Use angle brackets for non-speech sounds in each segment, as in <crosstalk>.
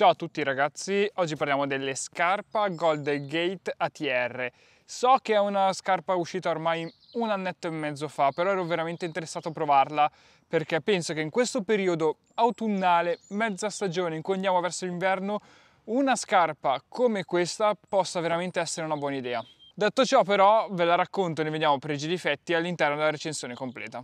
Ciao a tutti ragazzi, oggi parliamo delle scarpa Golden Gate ATR. So che è una scarpa uscita ormai un annetto e mezzo fa, però ero veramente interessato a provarla perché penso che in questo periodo autunnale, mezza stagione in cui andiamo verso l'inverno, una scarpa come questa possa veramente essere una buona idea. Detto ciò però ve la racconto e ne vediamo pregi e difetti all'interno della recensione completa.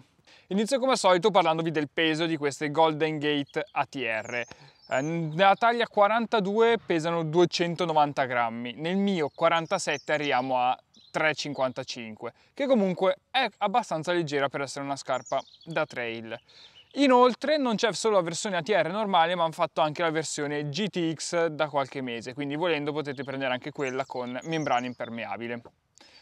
Inizio come al solito parlandovi del peso di queste Golden Gate ATR. Eh, nella taglia 42 pesano 290 grammi, nel mio 47 arriviamo a 3,55 che comunque è abbastanza leggera per essere una scarpa da trail. Inoltre non c'è solo la versione ATR normale ma hanno fatto anche la versione GTX da qualche mese, quindi volendo potete prendere anche quella con membrana impermeabile.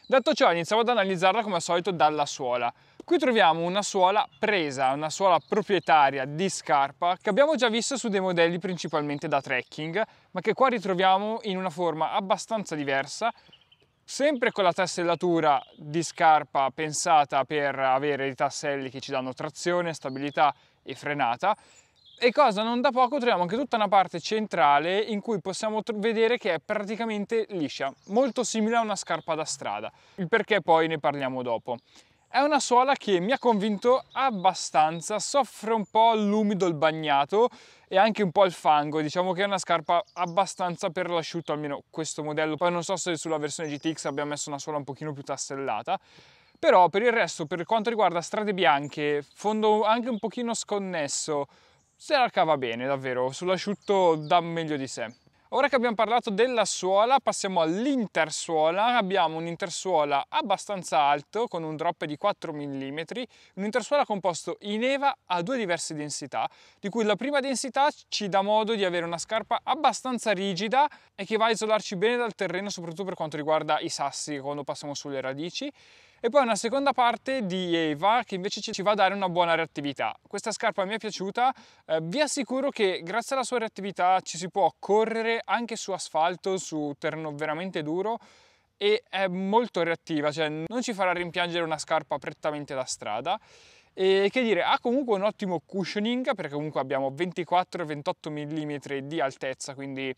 Detto ciò iniziamo ad analizzarla come al solito dalla suola. Qui troviamo una suola presa, una suola proprietaria di scarpa che abbiamo già visto su dei modelli principalmente da trekking, ma che qua ritroviamo in una forma abbastanza diversa, sempre con la tassellatura di scarpa pensata per avere i tasselli che ci danno trazione, stabilità e frenata. E cosa non da poco troviamo anche tutta una parte centrale in cui possiamo vedere che è praticamente liscia, molto simile a una scarpa da strada, il perché poi ne parliamo dopo. È una suola che mi ha convinto abbastanza, soffre un po' l'umido, il bagnato e anche un po' il fango, diciamo che è una scarpa abbastanza per l'asciutto, almeno questo modello, poi non so se sulla versione GTX abbia messo una suola un pochino più tastellata, però per il resto, per quanto riguarda strade bianche, fondo anche un pochino sconnesso, se la cava bene davvero, sull'asciutto dà meglio di sé. Ora che abbiamo parlato della suola, passiamo all'intersuola. Abbiamo un'intersuola abbastanza alto, con un drop di 4 mm, un'intersuola composto in EVA a due diverse densità, di cui la prima densità ci dà modo di avere una scarpa abbastanza rigida e che va a isolarci bene dal terreno, soprattutto per quanto riguarda i sassi quando passiamo sulle radici e poi una seconda parte di Eva che invece ci va a dare una buona reattività. Questa scarpa mi è piaciuta, eh, vi assicuro che grazie alla sua reattività ci si può correre anche su asfalto, su terreno veramente duro e è molto reattiva, cioè non ci farà rimpiangere una scarpa prettamente da strada e che dire ha comunque un ottimo cushioning perché comunque abbiamo 24-28 mm di altezza quindi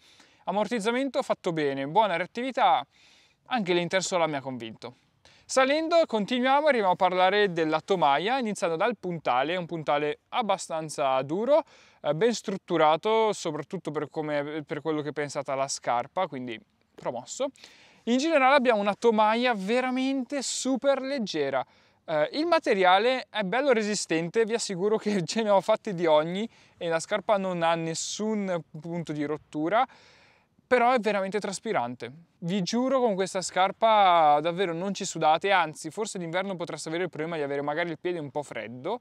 ammortizzamento fatto bene, buona reattività anche l'intersola mi ha convinto Salendo continuiamo, arriviamo a parlare della tomaia, iniziando dal puntale, un puntale abbastanza duro, eh, ben strutturato, soprattutto per, come, per quello che è pensata la scarpa, quindi promosso. In generale abbiamo una tomaia veramente super leggera. Eh, il materiale è bello resistente, vi assicuro che <laughs> ce ne ho fatte di ogni e la scarpa non ha nessun punto di rottura però è veramente traspirante. Vi giuro con questa scarpa davvero non ci sudate, anzi forse d'inverno potreste avere il problema di avere magari il piede un po' freddo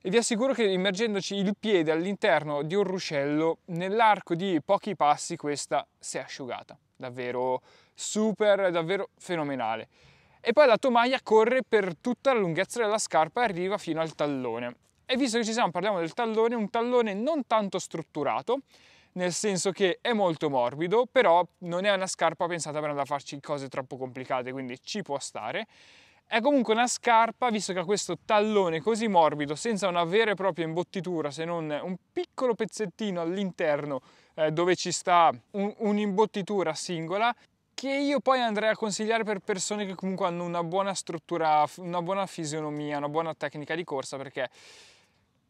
e vi assicuro che immergendoci il piede all'interno di un ruscello, nell'arco di pochi passi questa si è asciugata, davvero super, davvero fenomenale. E poi la tomaia corre per tutta la lunghezza della scarpa e arriva fino al tallone. E visto che ci siamo, parliamo del tallone, un tallone non tanto strutturato, nel senso che è molto morbido, però non è una scarpa pensata per andare a farci cose troppo complicate, quindi ci può stare. È comunque una scarpa, visto che ha questo tallone così morbido, senza una vera e propria imbottitura, se non un piccolo pezzettino all'interno eh, dove ci sta un, un'imbottitura singola, che io poi andrei a consigliare per persone che comunque hanno una buona struttura, una buona fisionomia, una buona tecnica di corsa, perché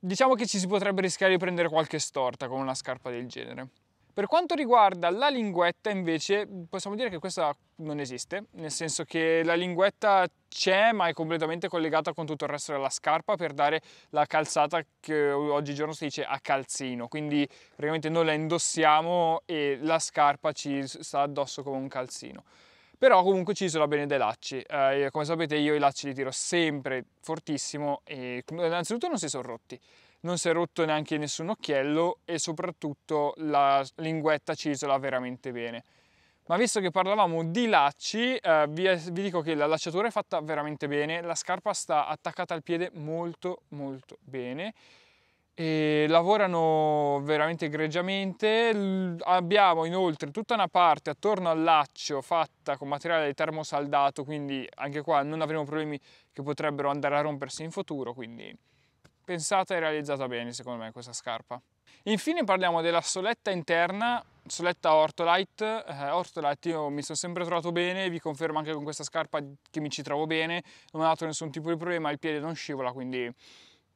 Diciamo che ci si potrebbe rischiare di prendere qualche storta con una scarpa del genere. Per quanto riguarda la linguetta invece possiamo dire che questa non esiste, nel senso che la linguetta c'è ma è completamente collegata con tutto il resto della scarpa per dare la calzata che oggigiorno si dice a calzino, quindi praticamente noi la indossiamo e la scarpa ci sta addosso come un calzino però comunque ci isola bene dai lacci eh, come sapete io i lacci li tiro sempre fortissimo e innanzitutto non si sono rotti non si è rotto neanche nessun occhiello e soprattutto la linguetta ci isola veramente bene ma visto che parlavamo di lacci eh, vi, vi dico che la lacciatura è fatta veramente bene la scarpa sta attaccata al piede molto molto bene e lavorano veramente egregiamente. Abbiamo inoltre tutta una parte attorno al laccio fatta con materiale termosaldato, quindi anche qua non avremo problemi che potrebbero andare a rompersi in futuro, quindi pensata e realizzata bene secondo me questa scarpa. Infine parliamo della soletta interna, soletta Ortolite, eh, Ortolite io mi sono sempre trovato bene, vi confermo anche con questa scarpa che mi ci trovo bene, non ho dato nessun tipo di problema, il piede non scivola, quindi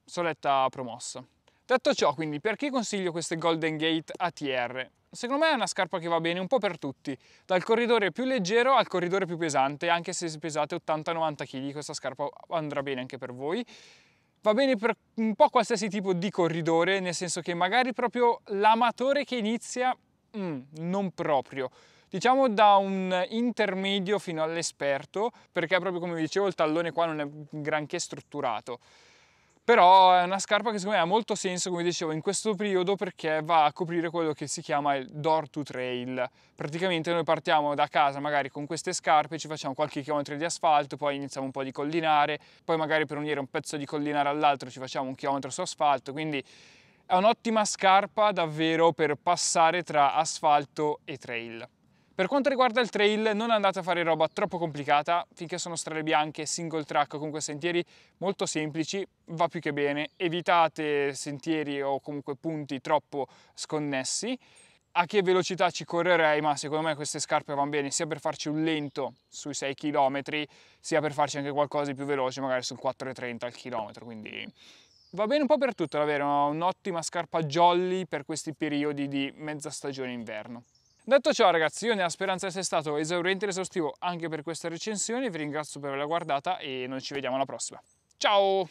soletta promossa. Detto ciò, quindi, perché consiglio queste Golden Gate ATR? Secondo me è una scarpa che va bene un po' per tutti, dal corridore più leggero al corridore più pesante, anche se pesate 80-90 kg questa scarpa andrà bene anche per voi. Va bene per un po' qualsiasi tipo di corridore, nel senso che magari proprio l'amatore che inizia, mm, non proprio diciamo da un intermedio fino all'esperto, perché proprio come vi dicevo il tallone qua non è granché strutturato però è una scarpa che secondo me ha molto senso come dicevo in questo periodo perché va a coprire quello che si chiama il door to trail praticamente noi partiamo da casa magari con queste scarpe ci facciamo qualche chilometro di asfalto poi iniziamo un po' di collinare poi magari per unire un pezzo di collinare all'altro ci facciamo un chilometro su asfalto quindi è un'ottima scarpa davvero per passare tra asfalto e trail per quanto riguarda il trail non andate a fare roba troppo complicata finché sono strade bianche, single track comunque sentieri molto semplici va più che bene, evitate sentieri o comunque punti troppo sconnessi a che velocità ci correrei, ma secondo me queste scarpe vanno bene sia per farci un lento sui 6 km, sia per farci anche qualcosa di più veloce, magari sul 4,30 al chilometro, quindi va bene un po' per tutto, davvero, un'ottima scarpa jolly per questi periodi di mezza stagione inverno. Detto ciò ragazzi, io nella speranza di essere stato esauriente ed esaustivo anche per questa recensione, vi ringrazio per averla guardata e noi ci vediamo alla prossima. Ciao!